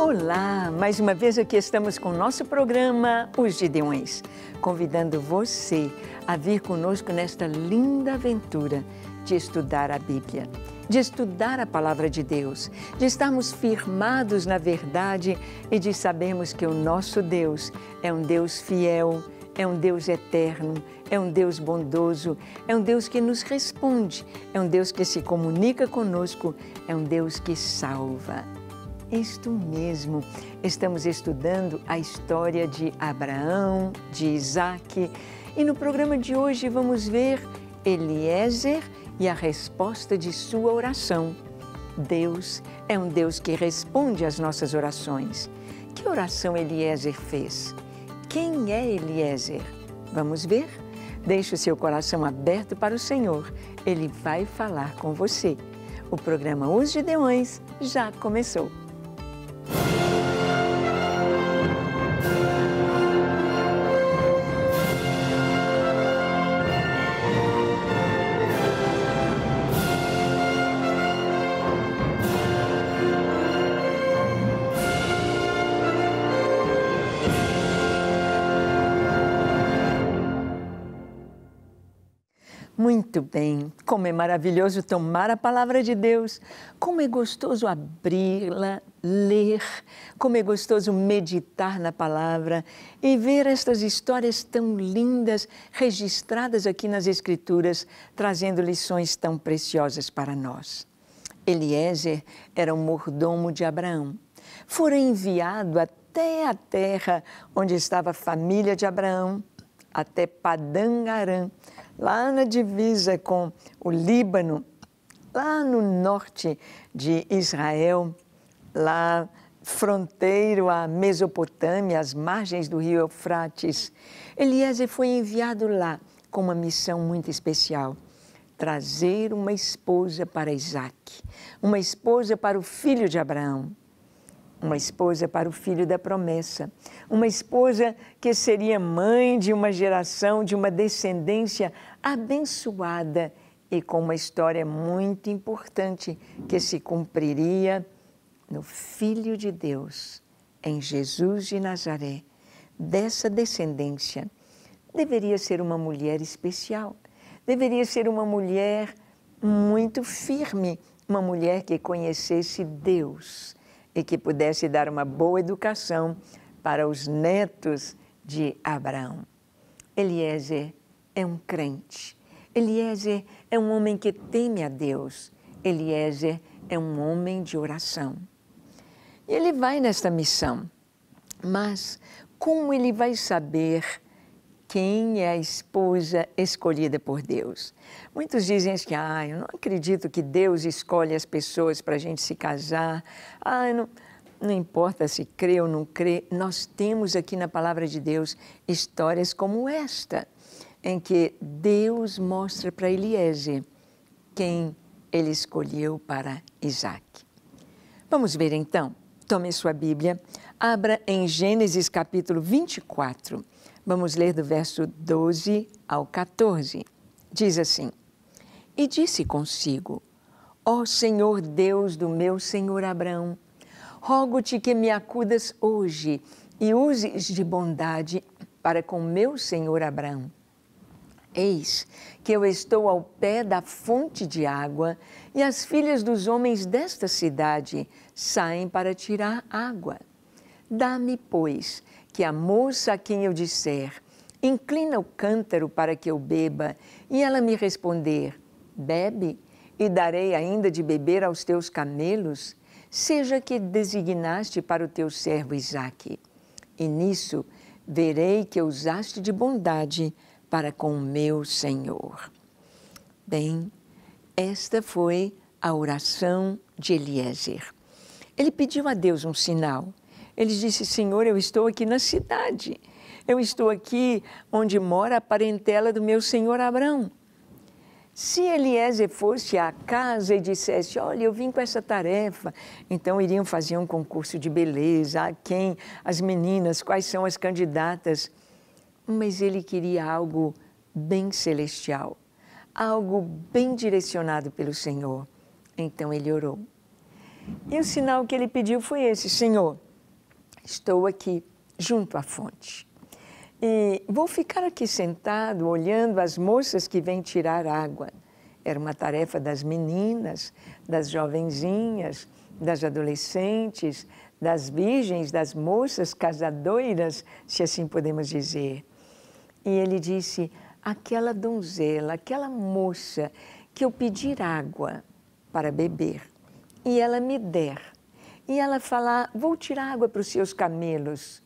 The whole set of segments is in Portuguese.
Olá, mais uma vez aqui estamos com o nosso programa Os Gideões, convidando você a vir conosco nesta linda aventura de estudar a Bíblia, de estudar a palavra de Deus, de estarmos firmados na verdade e de sabermos que o nosso Deus é um Deus fiel, é um Deus eterno, é um Deus bondoso, é um Deus que nos responde, é um Deus que se comunica conosco, é um Deus que salva. Isto mesmo. Estamos estudando a história de Abraão, de Isaac, e no programa de hoje vamos ver Eliezer e a resposta de sua oração. Deus é um Deus que responde às nossas orações. Que oração Eliezer fez? Quem é Eliezer? Vamos ver? Deixe o seu coração aberto para o Senhor. Ele vai falar com você. O programa Os Gideões já começou. Muito bem, como é maravilhoso tomar a palavra de Deus, como é gostoso abri-la, ler, como é gostoso meditar na palavra e ver estas histórias tão lindas registradas aqui nas Escrituras, trazendo lições tão preciosas para nós. Eliezer era o mordomo de Abraão. Fora enviado até a terra onde estava a família de Abraão, até Padan Aram lá na divisa com o Líbano, lá no norte de Israel, lá fronteiro à Mesopotâmia, às margens do rio Eufrates, Eliezer foi enviado lá com uma missão muito especial trazer uma esposa para Isaac, uma esposa para o filho de Abraão uma esposa para o filho da promessa, uma esposa que seria mãe de uma geração, de uma descendência abençoada e com uma história muito importante que se cumpriria no Filho de Deus, em Jesus de Nazaré. Dessa descendência, deveria ser uma mulher especial, deveria ser uma mulher muito firme, uma mulher que conhecesse Deus e que pudesse dar uma boa educação para os netos de Abraão. Eliezer é um crente. Eliezer é um homem que teme a Deus. Eliezer é um homem de oração. E ele vai nesta missão, mas como ele vai saber quem é a esposa escolhida por Deus. Muitos dizem que, assim, ah, eu não acredito que Deus escolhe as pessoas para a gente se casar. Ah, não, não importa se crê ou não crê, nós temos aqui na palavra de Deus histórias como esta, em que Deus mostra para Eliezer quem ele escolheu para Isaac. Vamos ver então. Tome sua Bíblia, abra em Gênesis capítulo 24 Vamos ler do verso 12 ao 14. Diz assim: E disse consigo: Ó Senhor Deus do meu senhor Abraão, rogo-te que me acudas hoje e uses de bondade para com meu senhor Abraão. Eis que eu estou ao pé da fonte de água, e as filhas dos homens desta cidade saem para tirar água. Dá-me, pois, que a moça a quem eu disser, inclina o cântaro para que eu beba, e ela me responder, bebe, e darei ainda de beber aos teus camelos, seja que designaste para o teu servo Isaque. E nisso verei que usaste de bondade para com o meu Senhor. Bem, esta foi a oração de Eliezer. Ele pediu a Deus um sinal ele disse: Senhor, eu estou aqui na cidade. Eu estou aqui onde mora a parentela do meu senhor Abraão. Se Eliezer fosse à casa e dissesse, olha, eu vim com essa tarefa, então iriam fazer um concurso de beleza, a ah, quem, as meninas, quais são as candidatas. Mas ele queria algo bem celestial, algo bem direcionado pelo Senhor. Então ele orou. E o sinal que ele pediu foi esse: Senhor, estou aqui, junto à fonte. E vou ficar aqui sentado, olhando as moças que vêm tirar água. Era uma tarefa das meninas, das jovenzinhas, das adolescentes, das virgens, das moças casadoiras, se assim podemos dizer. E ele disse: aquela donzela, aquela moça que eu pedir água para beber e ela me der e ela falar: Vou tirar água para os seus camelos.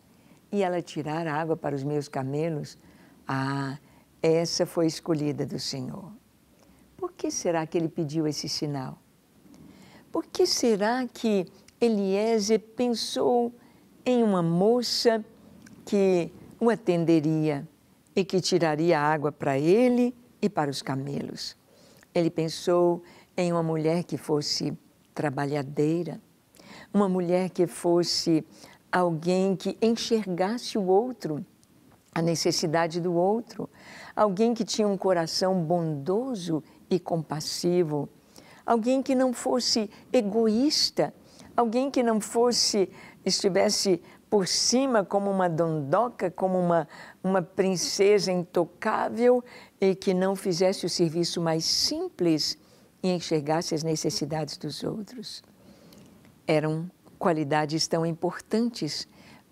E ela tirar água para os meus camelos. Ah, essa foi escolhida do Senhor. Por que será que ele pediu esse sinal? Por que será que Eliezer pensou em uma moça que o atenderia e que tiraria água para ele e para os camelos? Ele pensou em uma mulher que fosse trabalhadeira, uma mulher que fosse alguém que enxergasse o outro, a necessidade do outro, alguém que tinha um coração bondoso e compassivo, alguém que não fosse egoísta, alguém que não fosse estivesse por cima como uma dondoca, como uma, uma princesa intocável e que não fizesse o serviço mais simples e enxergasse as necessidades dos outros eram qualidades tão importantes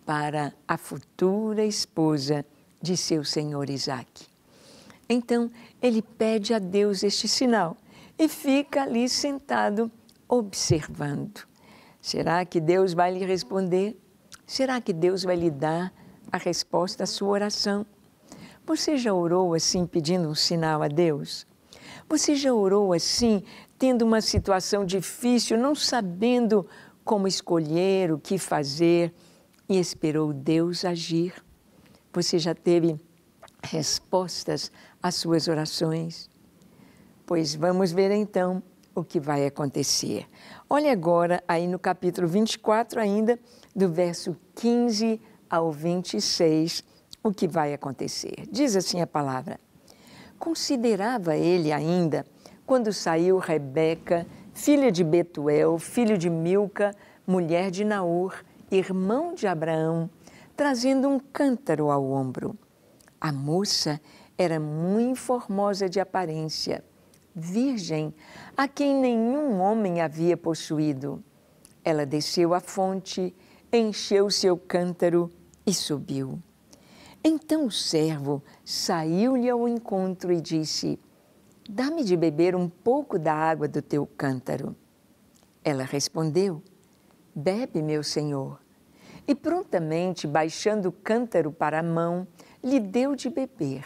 para a futura esposa de seu senhor Isaac. Então ele pede a Deus este sinal e fica ali sentado observando. Será que Deus vai lhe responder? Será que Deus vai lhe dar a resposta à sua oração? Você já orou assim pedindo um sinal a Deus? Você já orou assim tendo uma situação difícil, não sabendo como escolher, o que fazer, e esperou Deus agir. Você já teve respostas às suas orações? Pois vamos ver então o que vai acontecer. Olha agora aí no capítulo 24 ainda, do verso 15 ao 26, o que vai acontecer. Diz assim a palavra: Considerava ele ainda quando saiu Rebeca, filha de Betuel, filho de Milca, mulher de Naor, irmão de Abraão, trazendo um cântaro ao ombro. A moça era muito formosa de aparência, virgem, a quem nenhum homem havia possuído. Ela desceu à fonte, encheu seu cântaro e subiu. Então o servo saiu-lhe ao encontro e disse: Dá-me de beber um pouco da água do teu cântaro. Ela respondeu: Bebe, meu senhor. E prontamente, baixando o cântaro para a mão, lhe deu de beber.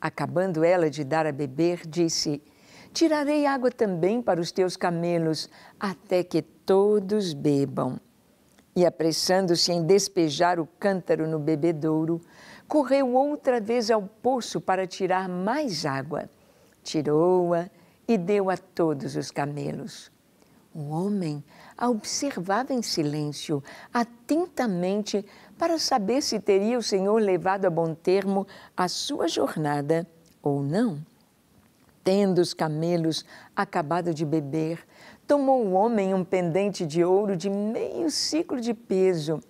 Acabando ela de dar a beber, disse: Tirarei água também para os teus camelos, até que todos bebam. E apressando-se em despejar o cântaro no bebedouro, correu outra vez ao poço para tirar mais água tirou-a e deu a todos os camelos. O homem a observava em silêncio, atentamente, para saber se teria o Senhor levado a bom termo a sua jornada ou não. Tendo os camelos acabado de beber, tomou o homem um pendente de ouro de meio ciclo de peso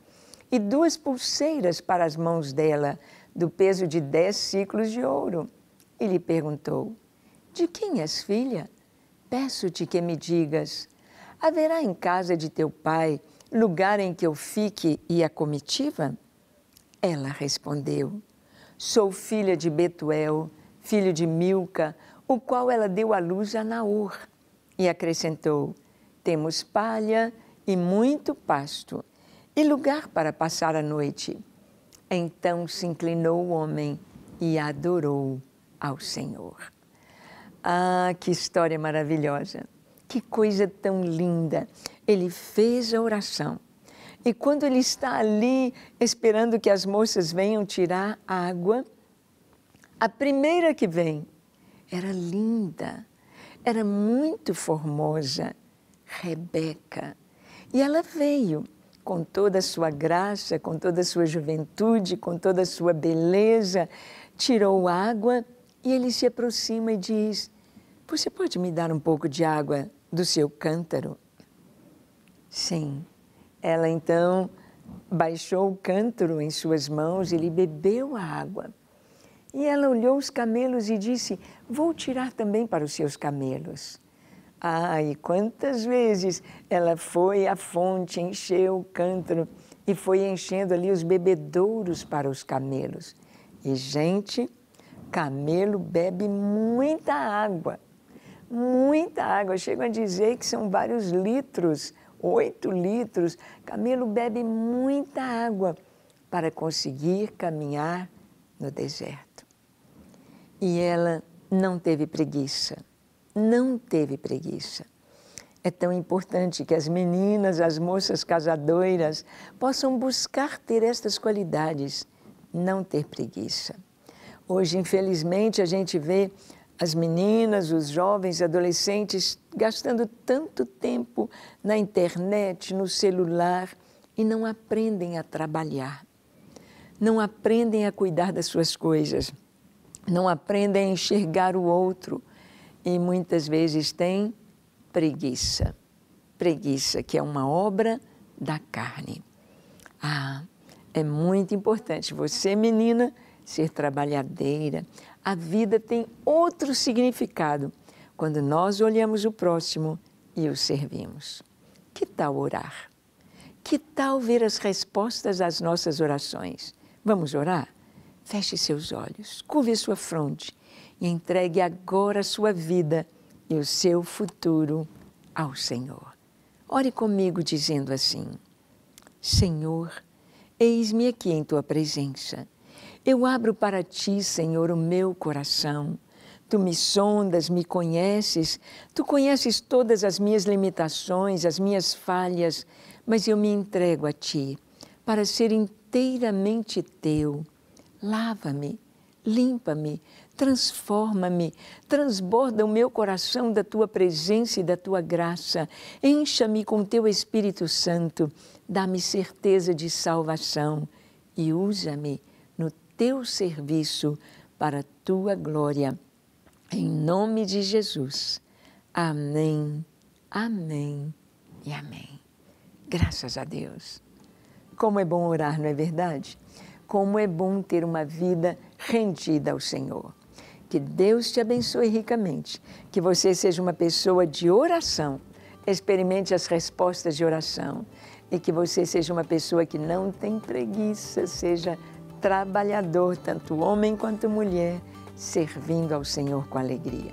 e duas pulseiras para as mãos dela, do peso de dez ciclos de ouro, e lhe perguntou: de quem és filha? Peço-te que me digas. Haverá em casa de teu pai lugar em que eu fique e a comitiva? Ela respondeu: Sou filha de Betuel, filho de Milca, o qual ela deu à luz a Naor. E acrescentou: Temos palha e muito pasto, e lugar para passar a noite. Então se inclinou o homem e adorou ao Senhor. Ah, que história maravilhosa! Que coisa tão linda! Ele fez a oração. E quando ele está ali esperando que as moças venham tirar água, a primeira que vem era linda, era muito formosa, Rebeca. E ela veio com toda a sua graça, com toda a sua juventude, com toda a sua beleza, tirou água e ele se aproxima e diz: Você pode me dar um pouco de água do seu cântaro? Sim. Ela então baixou o cântaro em suas mãos, ele bebeu a água. E ela olhou os camelos e disse: Vou tirar também para os seus camelos. ai quantas vezes ela foi à fonte, encheu o cântaro e foi enchendo ali os bebedouros para os camelos. E, gente, camelo bebe muita água, muita água. Chegam a dizer que são vários litros, oito litros. Camelo bebe muita água para conseguir caminhar no deserto. E ela não teve preguiça, não teve preguiça. É tão importante que as meninas, as moças casadoiras possam buscar ter estas qualidades, não ter preguiça. Hoje, infelizmente, a gente vê as meninas, os jovens, adolescentes gastando tanto tempo na internet, no celular e não aprendem a trabalhar. Não aprendem a cuidar das suas coisas. Não aprendem a enxergar o outro e muitas vezes têm preguiça. Preguiça que é uma obra da carne. Ah, é muito importante você, menina, ser trabalhadeira. A vida tem outro significado quando nós olhamos o próximo e o servimos. Que tal orar? Que tal ver as respostas às nossas orações? Vamos orar? Feche seus olhos, curve sua fronte e entregue agora a sua vida e o seu futuro ao Senhor. Ore comigo dizendo assim: Senhor, eis-me aqui em tua presença eu abro para ti, Senhor, o meu coração. Tu me sondas, me conheces, tu conheces todas as minhas limitações, as minhas falhas, mas eu me entrego a ti para ser inteiramente teu. Lava-me, limpa-me, transforma-me, transborda o meu coração da tua presença e da tua graça, encha-me com teu Espírito Santo, dá-me certeza de salvação e usa-me teu serviço para a tua glória. Em nome de Jesus. Amém, amém e amém. Graças a Deus. Como é bom orar, não é verdade? Como é bom ter uma vida rendida ao Senhor. Que Deus te abençoe ricamente. Que você seja uma pessoa de oração. Experimente as respostas de oração. E que você seja uma pessoa que não tem preguiça, seja trabalhador, tanto homem quanto mulher, servindo ao Senhor com alegria.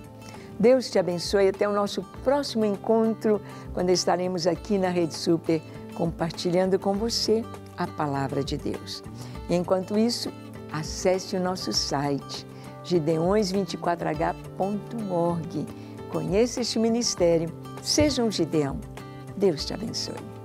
Deus te abençoe até o nosso próximo encontro, quando estaremos aqui na Rede Super compartilhando com você a palavra de Deus. E enquanto isso, acesse o nosso site gideões24h.org. Conheça este ministério. Seja um Gideão. Deus te abençoe.